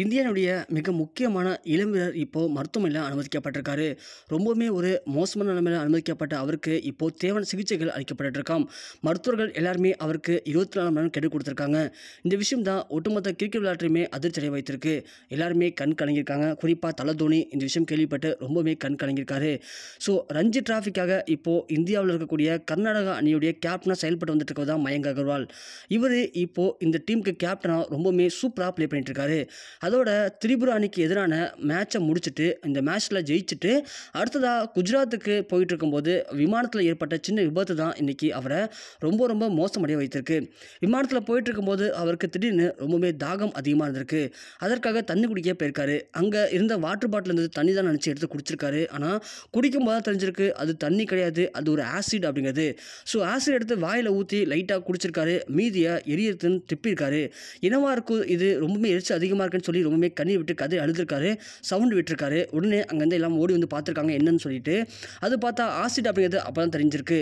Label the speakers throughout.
Speaker 1: இந்தியனுடைய மிக முக்கியமான இளம் வீரர் இப்போது மருத்துவமனையில் அனுமதிக்கப்பட்டிருக்காரு ரொம்பவுமே ஒரு மோசமான நிலைமையில் அனுமதிக்கப்பட்ட அவருக்கு இப்போது தேவையான சிகிச்சைகள் அளிக்கப்பட்டிருக்காம் மருத்துவர்கள் எல்லாருமே அவருக்கு இருபத்தி நாலு மணி நேரம் கெடு கொடுத்துருக்காங்க இந்த விஷயம் தான் ஒட்டுமொத்த கிரிக்கெட் விளையாட்டுமே அதிர்ச்சியை வைத்திருக்கு எல்லாருமே கண் கலங்கியிருக்காங்க குறிப்பாக தலதோனி இந்த விஷயம் கேள்விப்பட்டு ரொம்பவுமே கண் கலங்கியிருக்காரு ஸோ ரஞ்சி டிராஃபிக்காக இப்போது இந்தியாவில் இருக்கக்கூடிய கர்நாடகா அணியுடைய கேப்டனாக செயல்பட்டு வந்துட்டு மயங்க தான் அகர்வால் இவர் இப்போது இந்த டீமுக்கு கேப்டனாக ரொம்பவுமே சூப்பராக ப்ளே பண்ணிட்டு இருக்காரு அதோட திரிபுரா அணிக்கு எதிரான மேட்சை முடிச்சுட்டு இந்த மேட்ச்சில் ஜெயிச்சுட்டு அடுத்ததாக குஜராத்துக்கு போயிட்டு இருக்கும்போது விமானத்தில் ஏற்பட்ட சின்ன விபத்து தான் இன்றைக்கி அவரை ரொம்ப ரொம்ப மோசமடைய வைத்திருக்கு விமானத்தில் போயிட்டு இருக்கும்போது அவருக்கு திடீர்னு ரொம்பவுமே தாகம் அதிகமாக இருந்திருக்கு அதற்காக தண்ணி குடிக்க போயிருக்காரு அங்கே இருந்த வாட்டர் பாட்டில் இருந்து தண்ணி தான் நினச்சி எடுத்து குடிச்சிருக்காரு ஆனால் குடிக்கும் போது தெரிஞ்சிருக்கு அது தண்ணி கிடையாது அது ஒரு ஆசிட் அப்படிங்கிறது ஸோ ஆசிட் எடுத்து வாயில் ஊற்றி லைட்டாக குடிச்சிருக்காரு மீதியை எரியத்துன்னு திப்பியிருக்காரு இனவாக இருக்கும் இது ரொம்பவுமே எரிச்சு அதிகமாக இருக்குன்னு சொல்லி ரொம்பவுமே கண்ணீர் கதை அழுதுருக்காரு சவுண்டு விட்டுருக்காரு உடனே அங்கேருந்து எல்லாம் ஓடி வந்து பார்த்துருக்காங்க என்னன்னு சொல்லிட்டு அது பார்த்தா ஆசிட் அப்படிங்கிறது அப்போ தான் தெரிஞ்சிருக்கு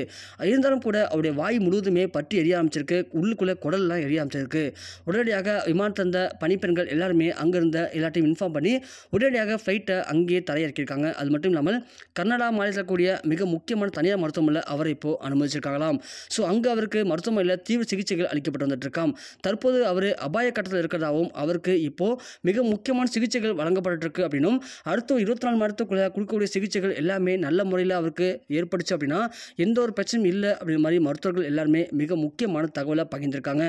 Speaker 1: இருந்தாலும் கூட அவருடைய வாய் முழுவதுமே பற்றி எரிய ஆரம்பிச்சிருக்கு உள்ளுக்குள்ளே குடல்லாம் எரிய ஆரம்பிச்சிருக்கு உடனடியாக விமானத்தந்த பணிப்பெண்கள் எல்லாருமே அங்கேருந்த எல்லாத்தையும் இன்ஃபார்ம் பண்ணி உடனடியாக ஃப்ளைட்டை அங்கேயே தரையிறக்கியிருக்காங்க அது மட்டும் இல்லாமல் கர்நாடகா மாநிலத்தில் கூடிய மிக முக்கியமான தனியார் மருத்துவமனையில் அவரை இப்போது அனுமதிச்சிருக்காங்களாம் ஸோ அங்கே அவருக்கு மருத்துவமனையில் தீவிர சிகிச்சைகள் அளிக்கப்பட்டு இருக்காம் தற்போது அவர் அபாய கட்டத்தில் இருக்கிறதாகவும் அவருக்கு இப்போது மிக முக்கியமான சிகிச்சைகள் வழங்கப்பட்டிருக்கு அப்படின்னும் அடுத்த இருபத்தி நாலு மாதத்துக்குள்ளே கொடுக்கக்கூடிய சிகிச்சைகள் எல்லாமே நல்ல முறையில் அவருக்கு ஏற்பட்டுச்சு அப்படின்னா எந்த ஒரு பிரச்சனையும் இல்லை அப்படின்ற மாதிரி மருத்துவர்கள் எல்லாருமே மிக முக்கியமான தகவலை பகிர்ந்திருக்காங்க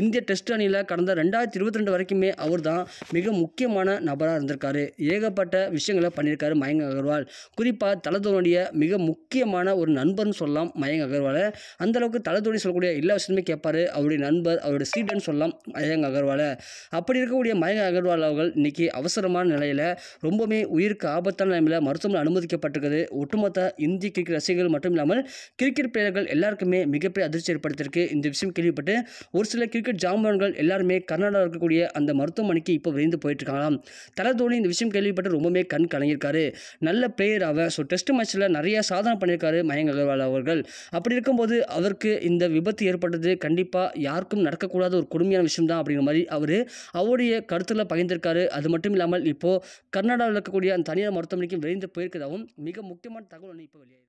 Speaker 1: இந்திய டெஸ்ட் அணியில் கடந்த ரெண்டாயிரத்தி இருபத்தி ரெண்டு வரைக்குமே அவர் தான் மிக முக்கியமான நபராக இருந்திருக்காரு ஏகப்பட்ட விஷயங்களை பண்ணியிருக்காரு மயங்க அகர்வால் குறிப்பாக தலதோனுடைய மிக முக்கியமான ஒரு நண்பர்னு சொல்லலாம் மயங்க அகர்வாலை அந்தளவுக்கு தலதோனி சொல்லக்கூடிய எல்லா விஷயமே கேட்பார் அவருடைய நண்பர் அவருடைய சீடன் சொல்லலாம் மயங்க அகர்வாலை அப்படி இருக்கக்கூடிய மயங்க அகர்வால் குற்றவாளிகள் இன்றைக்கி அவசரமான நிலையில் ரொம்பவுமே உயிருக்கு ஆபத்தான நிலையில் மருத்துவமனை அனுமதிக்கப்பட்டிருக்குது ஒட்டுமொத்த இந்திய கிரிக்கெட் ரசிகர்கள் மட்டும் இல்லாமல் கிரிக்கெட் பிளேயர்கள் எல்லாருக்குமே மிகப்பெரிய அதிர்ச்சி ஏற்படுத்தியிருக்கு இந்த விஷயம் கேள்விப்பட்டு ஒரு சில கிரிக்கெட் ஜாம்பவான்கள் எல்லாருமே கர்நாடகா இருக்கக்கூடிய அந்த மருத்துவமனைக்கு இப்போ விரைந்து போயிட்டுருக்காங்களாம் தலை தோனி இந்த விஷயம் கேள்விப்பட்டு ரொம்பவுமே கண் கலங்கியிருக்காரு நல்ல பிளேயர் அவர் ஸோ டெஸ்ட் மேட்ச்சில் நிறைய சாதனை பண்ணியிருக்காரு மயங்க அகர்வால் அவர்கள் அப்படி இருக்கும்போது அவருக்கு இந்த விபத்து ஏற்பட்டது கண்டிப்பாக யாருக்கும் நடக்கக்கூடாத ஒரு கொடுமையான விஷயம் தான் அப்படிங்கிற மாதிரி அவர் அவருடைய கருத்தில் பகிர்ந்திருக்காரு அது மட்டும் இல்லாமல் இப்போது கர்நாடகாவில் இருக்கக்கூடிய அந்த தனியார் மருத்துவமனைக்கு விரைந்து போயிருக்கிறதாகவும் மிக முக்கியமான தகவல் ஒன்று இப்போ வெளியாகிருக்கு